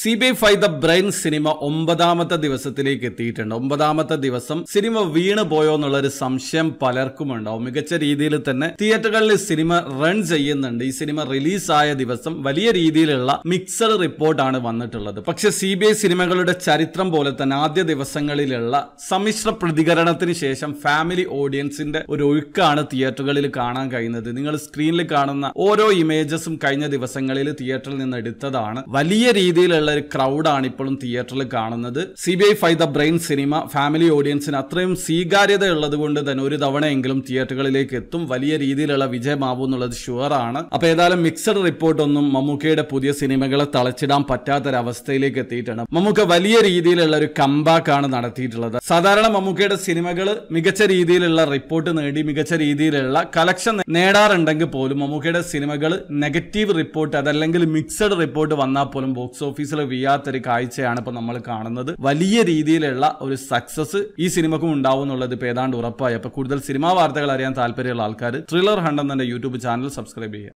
C B I five the brain cinema ഒമ്പതാമത്തെ ദിവസത്തിലേക്ക് എത്തിയിട്ടുണ്ട് ഒമ്പതാമത്തെ ദിവസം സിനിമ വീണ് പോയോ എന്നുള്ളൊരു സംശയം പലർക്കും ഉണ്ടാവും മികച്ച രീതിയിൽ തന്നെ തിയേറ്ററുകളിൽ സിനിമ റൺ ചെയ്യുന്നുണ്ട് ഈ സിനിമ റിലീസായ ദിവസം വലിയ രീതിയിലുള്ള മിക്സഡ് റിപ്പോർട്ടാണ് വന്നിട്ടുള്ളത് പക്ഷെ സി ബി ഐ സിനിമകളുടെ ചരിത്രം പോലെ തന്നെ ആദ്യ ദിവസങ്ങളിലുള്ള സമ്മിശ്ര പ്രതികരണത്തിന് ശേഷം ഫാമിലി ഓഡിയൻസിന്റെ ഒരു ഒഴുക്കാണ് തിയേറ്ററുകളിൽ കാണാൻ കഴിയുന്നത് നിങ്ങൾ സ്ക്രീനിൽ കാണുന്ന ഓരോ ഇമേജസും കഴിഞ്ഞ ദിവസങ്ങളിൽ തിയേറ്ററിൽ നിന്ന് എടുത്തതാണ് വലിയ രീതിയിൽ രീതിയിലുള്ള ഒരു ക്രൗഡാണ് ഇപ്പോഴും തിയേറ്ററിൽ കാണുന്നത് C B I five the brain cinema family ഓഡിയൻസിന് അത്രയും സ്വീകാര്യത ഉള്ളത് കൊണ്ട് തന്നെ ഒരു തവണയെങ്കിലും തിയേറ്ററുകളിലേക്ക് എത്തും വലിയ രീതിയിലുള്ള വിജയമാവും എന്നുള്ളത് ഷുവറാണ് അപ്പോൾ ഏതായാലും മിക്സഡ് റിപ്പോർട്ട് ഒന്നും മമ്മൂക്കയുടെ പുതിയ സിനിമകളെ തളച്ചിടാൻ പറ്റാത്തൊരവസ്ഥയിലേക്ക് എത്തിയിട്ടുണ്ട് മമ്മൂക്ക വലിയ രീതിയിലുള്ള ഒരു കമ്പാക്ക് ആണ് നടത്തിയിട്ടുള്ളത് സാധാരണ മമ്മൂക്കയുടെ സിനിമകൾ മികച്ച രീതിയിലുള്ള റിപ്പോർട്ട് നേടി മികച്ച രീതിയിലുള്ള കളക്ഷൻ നേടാറുണ്ടെങ്കിൽ പോലും മമ്മൂക്കയുടെ സിനിമകൾ നെഗറ്റീവ് റിപ്പോർട്ട് അതല്ലെങ്കിൽ മിക്സഡ് റിപ്പോർട്ട് വന്നാൽ പോലും ബോക്സ് ഓഫീസ് ഓഫീസിൽ ഒരു കാഴ്ചയാണ് ഇപ്പൊ നമ്മൾ കാണുന്നത് വലിയ രീതിയിലുള്ള ഒരു സക്സസ് ഈ സിനിമക്കും ഉണ്ടാവും എന്നുള്ളത് ഏതാണ്ട് ഉറപ്പായി അപ്പോൾ കൂടുതൽ സിനിമാ വാർത്തകൾ അറിയാൻ താല്പര്യമുള്ള ആൾക്കാർ ത്രില്ലർ ഹണ്ടെന്ന് തന്നെ യൂട്യൂബ് ചാനൽ സബ്സ്ക്രൈബ് ചെയ്യുക